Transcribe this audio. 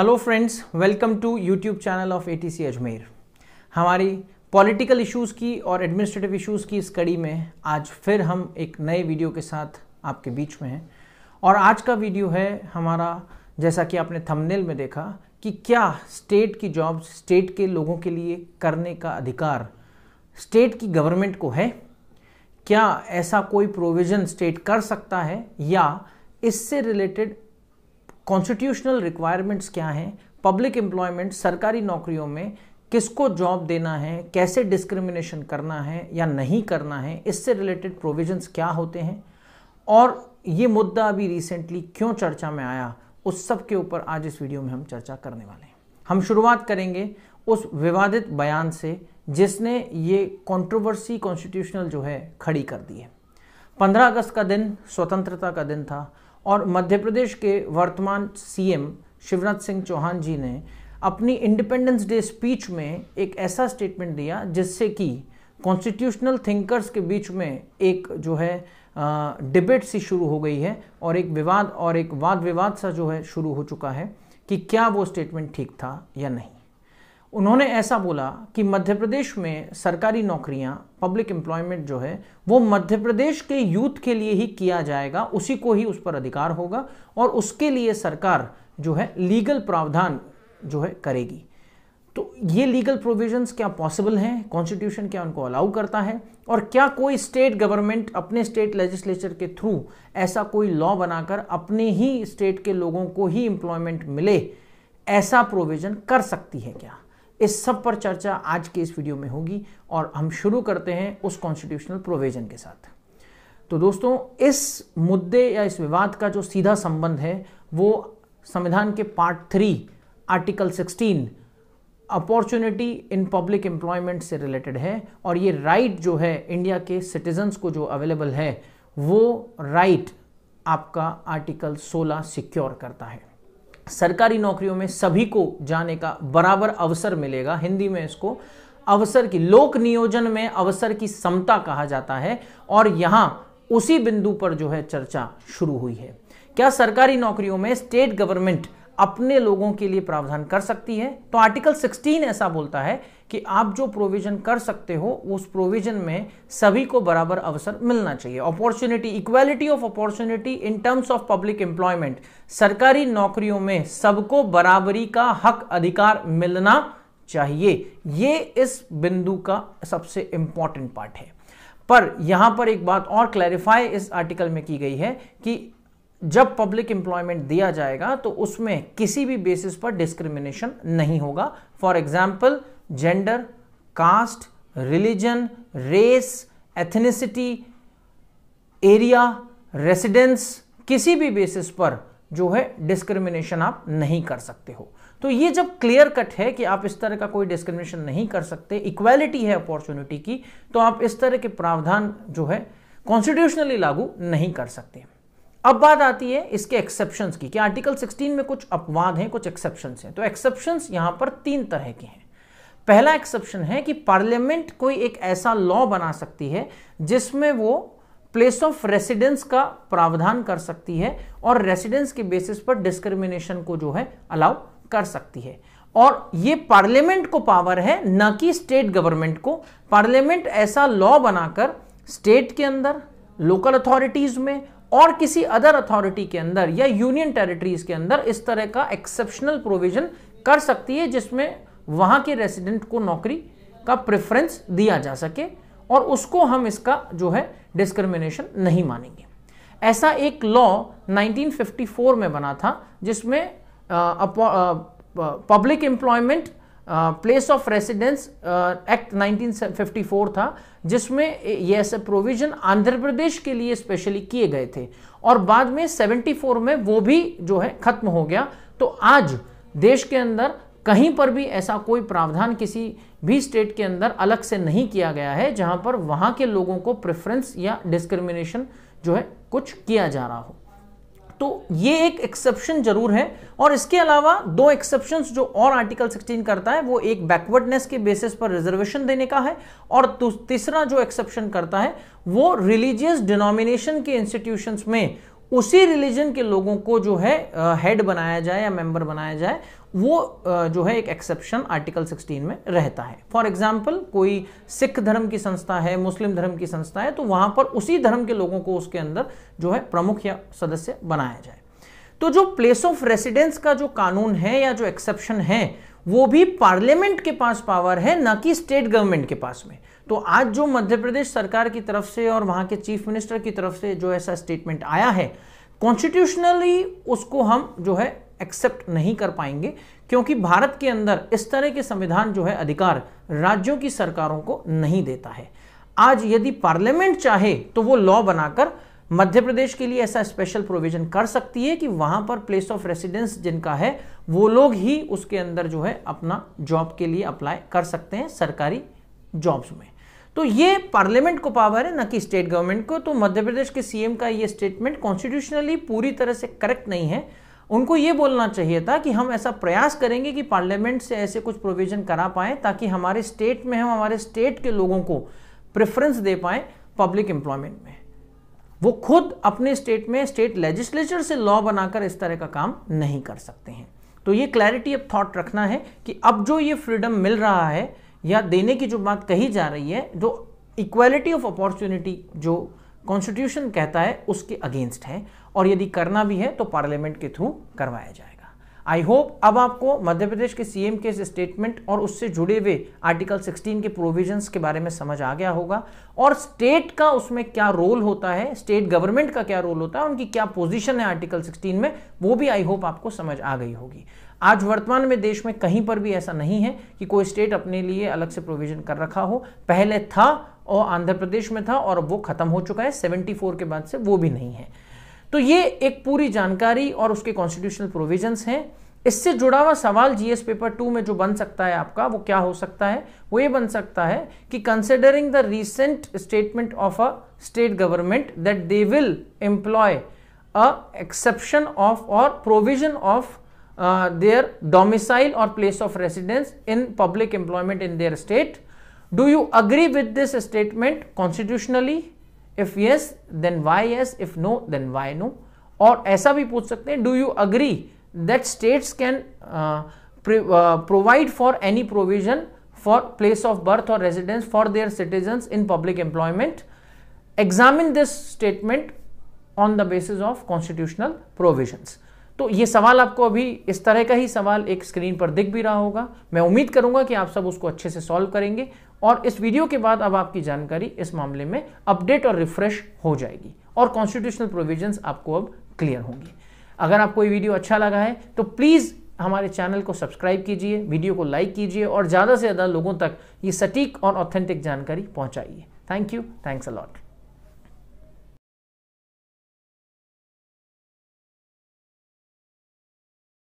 Hello friends welcome to YouTube channel of ATC Ajmer हमारी political issues की और administrative issues की इस कड़ी में आज फिर हम एक नए वीडियो के साथ आपके बीच में हैं और आज का वीडियो है हमारा जैसा कि आपने थंबनेल में देखा कि क्या स्टेट की जॉब्स स्टेट के लोगों के लिए करने का अधिकार स्टेट की गवर्नमेंट को है क्या ऐसा कोई प्रोविज़न स्टेट कर सकता है या इससे रिलेटेड कॉन्स्टिट्यूशनल रिक्वायरमेंट्स क्या हैं पब्लिक एम्प्लॉयमेंट सरकारी नौकरियों में किसको जॉब देना है कैसे डिस्क्रिमिनेशन करना है या नहीं करना है इससे रिलेटेड प्रोविजंस क्या होते हैं और ये मुद्दा अभी रिसेंटली क्यों चर्चा में आया उस सब के ऊपर आज इस वीडियो में हम चर्चा करने वाले हैं हम शुरुआत करेंगे उस विवादित बयान से जिसने ये कंट्रोवर्सी कॉन्स्टिट्यूशनल जो है खड़ी कर दी है 15 अगस्त का दिन स्वतंत्रता का दिन था और मध्य प्रदेश के वर्तमान सीएम शिवराज सिंह चौहान जी ने अपनी इंडिपेंडेंस डे स्पीच में एक ऐसा स्टेटमेंट दिया जिससे कि कॉन्स्टिट्यूशनल थिंकर्स के बीच में एक जो है डिबेट सी शुरू हो गई है और एक विवाद और एक वाद विवाद सा जो है शुरू हो चुका है कि क्या वो स्टेटमेंट ठीक था या नहीं उन्होंने ऐसा बोला कि मध्य प्रदेश में सरकारी नौकरियां पब्लिक एम्प्लॉयमेंट जो है वो मध्य प्रदेश के यूथ के लिए ही किया जाएगा उसी को ही उस पर अधिकार होगा और उसके लिए सरकार जो है लीगल प्रावधान जो है करेगी तो ये लीगल प्रोविजंस क्या पॉसिबल हैं कॉन्स्टिट्यूशन क्या उनको अलाउ करता है और क्या कोई स्टेट गवर्नमेंट अपने स्टेट लेजिस्लेचर के थ्रू ऐसा कोई लॉ बनाकर अपने ही स्टेट के लोगों को ही एम्प्लॉयमेंट मिले ऐसा प्रोविजन कर सकती है क्या इस सब पर चर्चा आज के इस वीडियो में होगी और हम शुरू करते हैं उस कॉन्स्टिट्यूशनल प्रोविजन के साथ तो दोस्तों इस मुद्दे या इस विवाद का जो सीधा संबंध है वो संविधान के part three article sixteen opportunity in public employment से रिलेटेड है और ये राइट जो है इंडिया के सिटीजन्स को जो अवेलेबल है वो राइट आपका आर्टिकल 16 सिक्योर करता है सरकारी नौकरियों में सभी को जाने का बराबर अवसर मिलेगा हिंदी में इसको अवसर की लोक नियोजन में अवसर की समता कहा जाता है और यहां उसी बिंदु पर जो है चर्चा शुरू हुई है क्या सरकारी नौकरियों में स्टेट गवर्नमेंट अपने लोगों के लिए प्रावधान कर सकती है तो आर्टिकल 16 ऐसा बोलता है कि आप जो प्रोविजन कर सकते हो उस प्रोविजन में सभी को बराबर अवसर मिलना चाहिए opportunity equality of opportunity in terms of public employment सरकारी नौकरियों में सबको बराबरी का हक अधिकार मिलना चाहिए ये इस बिंदु का सबसे इंपॉर्टेंट पार्ट है पर यहां पर एक बात और क्लैरिफाई इस आर्टिकल में की गई है कि जब पब्लिक एम्प्लॉयमेंट दिया जाएगा तो उसमें किसी भी बेसिस पर डिस्क्रिमिनेशन नहीं होगा for example gender caste religion race ethnicity area residence किसी भी बेसिस पर जो है डिस्क्रिमिनेशन आप नहीं कर सकते हो तो ये जब क्लियर कट है कि आप इस तरह का कोई डिस्क्रिमिनेशन नहीं कर सकते इक्वालिटी है अपॉर्चुनिटी की तो आप इस तरह के प्रावधान जो है कॉन्स्टिट्यूशनली लागू नहीं कर सकते अब बात आती है इसके एक्सेप्शंस की कि आर्टिकल 16 में कुछ अपवाद हैं कुछ एक्सेप्शंस हैं तो एक्सेप्शंस यहां पर तीन तरह के हैं पहला एक्सेप्शन है कि पार्लियामेंट कोई एक ऐसा लॉ बना सकती है जिसमें वो प्लेस ऑफ रेसिडेंस का प्रावधान कर सकती है और रेसिडेंस के बेसिस पर डिस्क्रिमिनेशन को जो है अलाउ कर सकती है और ये पार्लियामेंट को पावर है न कि स्टेट गवर्नमेंट को पार्लियामेंट ऐसा लॉ बनाकर स्टेट के अंदर लोकल अथॉरिटीज में और किसी अदर अथॉरिटी के अंदर या यूनियन टेरिटरीज के अंदर इस तरह का एक्सेप्शनल प्रोविजन कर सकती है जिसमें वहाँ के रेसिडेंट को नौकरी का प्रेफरेंस दिया जा सके और उसको हम इसका जो है डिस्क्रिमिनेशन नहीं मानेंगे ऐसा एक लॉ 1954 में बना था जिसमें public employment place of residence act 1954 था जिसमें ये ऐसे प्रोविजन आंध्र प्रदेश के लिए स्पेशली किए गए थे और बाद में 74 में वो भी जो है खत्म हो गया तो आज देश के अंदर कहीं पर भी ऐसा कोई प्रावधान किसी भी स्टेट के अंदर अलग से नहीं किया गया है जहां पर वहां के लोगों को प्रेफरेंस या डिस्क्रिमिनेशन जो है कुछ किया जा रहा हो तो ये एक एक्सेप्शन जरूर है और इसके अलावा दो एक्सेप्शन जो और आर्टिकल 16 करता है वो एक बैकवर्डनेस के बेसिस पर रिजर्वेशन देने का है और तीसरा जो एक्सेप्शन करता है वो रिलीजियस डिनोमिनेशन के इंस्टीट्यूशंस में उसी रिलीजन के लोगों को जो है हेड बनाया जाए या मेंबर बनाया जाए वो जो है एक एक्सेप्शन आर्टिकल 16 में रहता है फॉर एग्जाम्पल कोई सिख धर्म की संस्था है मुस्लिम धर्म की संस्था है तो वहां पर उसी धर्म के लोगों को उसके अंदर जो है प्रमुख या सदस्य बनाया जाए तो जो प्लेस ऑफ रेसिडेंस का जो कानून है या जो एक्सेप्शन है वो भी पार्लियामेंट के पास पावर है ना कि स्टेट गवर्नमेंट के पास में तो आज जो मध्य प्रदेश सरकार की तरफ से और वहां के चीफ मिनिस्टर की तरफ से जो ऐसा स्टेटमेंट आया है कॉन्स्टिट्यूशनली उसको हम जो है एक्सेप्ट नहीं कर पाएंगे क्योंकि भारत के अंदर इस तरह के संविधान जो है अधिकार राज्यों की सरकारों को नहीं देता है आज यदि पार्लियामेंट चाहे तो वो लॉ बनाकर मध्य प्रदेश के लिए ऐसा स्पेशल प्रोविजन कर सकती है कि वहां पर प्लेस ऑफ रेसिडेंस जिनका है वो लोग ही उसके अंदर जो है अपना जॉब के लिए अप्लाई कर सकते हैं सरकारी जॉब्स में तो ये पार्लियामेंट को पावर है ना कि स्टेट गवर्नमेंट को तो मध्य प्रदेश के सीएम का ये स्टेटमेंट कॉन्स्टिट्यूशनली पूरी तरह से करेक्ट नहीं है उनको ये बोलना चाहिए था कि हम ऐसा प्रयास करेंगे कि पार्लियामेंट से ऐसे कुछ प्रोविज़न करा पाएँ ताकि हमारे स्टेट में हम हमारे स्टेट के लोगों को प्रेफरेंस दे पाएँ पब्लिक एम्प्लॉयमेंट में वो खुद अपने स्टेट में स्टेट लेजिस्लेचर से लॉ बनाकर इस तरह का काम नहीं कर सकते हैं तो ये क्लैरिटी अब थॉट रखना है कि अब जो ये फ्रीडम मिल रहा है या देने की जो बात कही जा रही है जो इक्वालिटी ऑफ अपॉर्चुनिटी जो कॉन्स्टिट्यूशन कहता है उसके अगेंस्ट है और यदि करना भी है तो पार्लियामेंट के थ्रू करवाया जाएगा आई होप अब आपको मध्य प्रदेश के सीएम के स्टेटमेंट और उससे जुड़े हुए आर्टिकल 16 के प्रोविजंस के बारे में समझ आ गया होगा और स्टेट का उसमें क्या रोल होता है स्टेट गवर्नमेंट का क्या रोल होता है उनकी क्या पोजीशन है आर्टिकल 16 में वो भी आई होप आपको समझ आ गई होगी आज वर्तमान में देश में कहीं पर भी ऐसा नहीं है कि कोई स्टेट अपने लिए अलग से प्रोविजन कर रखा हो पहले था और आंध्र प्रदेश में था और वो खत्म हो चुका है सेवेंटी के बाद से वो भी नहीं है तो ये एक पूरी जानकारी और उसके कॉन्स्टिट्यूशनल प्रोविजंस हैं इससे जुड़ा हुआ सवाल जीएस पेपर टू में जो बन सकता है आपका वो क्या हो सकता है वो ये बन सकता है कि considering the recent statement of a state government that they will employ a exception of और प्रोविजन ऑफ देयर डोमिसाइल और place of residence in public employment in their state do you agree with this statement constitutionally If yes, then why yes? If no, then why no? Or, ऐसा भी पूछ सकते हैं do you agree that states can provide for any provision for place of birth or residence for their citizens in public employment examine this statement on the basis of constitutional provisions तो ये सवाल आपको अभी इस तरह का ही सवाल एक स्क्रीन पर दिख भी रहा होगा मैं उम्मीद करूंगा कि आप सब उसको अच्छे से सॉल्व करेंगे और इस वीडियो के बाद अब आपकी जानकारी इस मामले में अपडेट और रिफ्रेश हो जाएगी और कॉन्स्टिट्यूशनल प्रोविजंस आपको अब क्लियर होंगे अगर आपको ये वीडियो अच्छा लगा है तो प्लीज़ हमारे चैनल को सब्सक्राइब कीजिए वीडियो को लाइक कीजिए और ज़्यादा से ज़्यादा लोगों तक ये सटीक और ऑथेंटिक जानकारी पहुँचाइए थैंक यू थैंक्स अलॉट